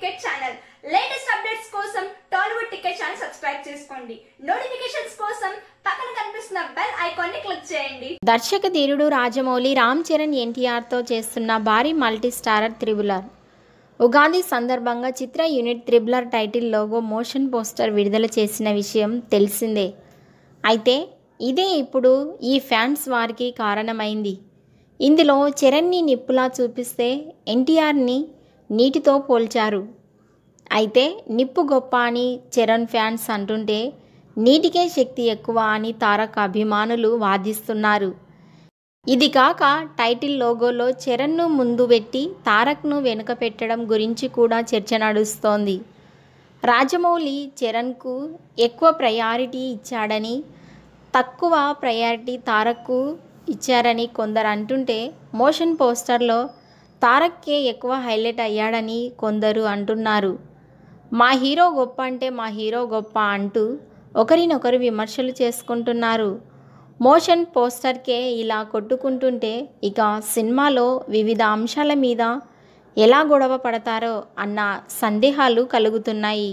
ticket channel latest updates కోసం Tollywood ticket channel subscribe చేసుకోండి notifications కోసం దర్శక ధీరుడు రాజమౌళి రామ్ చరణ్ ఎన్టీఆర్ తో చేస్తున్న భారీ మల్టీ స్టారర్ త్రిబులర్ ఉగాది సందర్భంగా చిత్ర యూనిట్ త్రిబులర్ టైటిల్ లోగో మోషన్ పోస్టర్ విడుదల చేసిన విషయం తెలిసిందే అయితే ఇదే ఇప్పుడు ఈ ఫ్యాన్స్ వారికి కారణమైంది ఇందులో చరణ్ని నిప్పులా చూపిస్తే ఎన్టీఆర్ని నీటితో పోల్చారు అయితే నిప్పు గొప్ప అని చరణ్ ఫ్యాన్స్ అంటుంటే నీటికే శక్తి ఎక్కువ అని తారక్ అభిమానులు వాదిస్తున్నారు ఇది కాక టైటిల్ లోగోలో చరణ్ను ముందు పెట్టి తారక్ను వెనుక పెట్టడం గురించి కూడా చర్చ నడుస్తోంది రాజమౌళి చరణ్కు ఎక్కువ ప్రయారిటీ ఇచ్చాడని తక్కువ ప్రయారిటీ తారక్కు ఇచ్చారని కొందరు అంటుంటే మోషన్ పోస్టర్లో తారక్కే ఎక్కువ హైలైట్ అయ్యాడని కొందరు అంటున్నారు మా హీరో గొప్ప అంటే మా హీరో గొప్ప అంటూ ఒకరినొకరు విమర్శలు చేసుకుంటున్నారు మోషన్ పోస్టర్కే ఇలా కొట్టుకుంటుంటే ఇక సినిమాలో వివిధ అంశాల మీద ఎలా గొడవ పడతారో అన్న సందేహాలు కలుగుతున్నాయి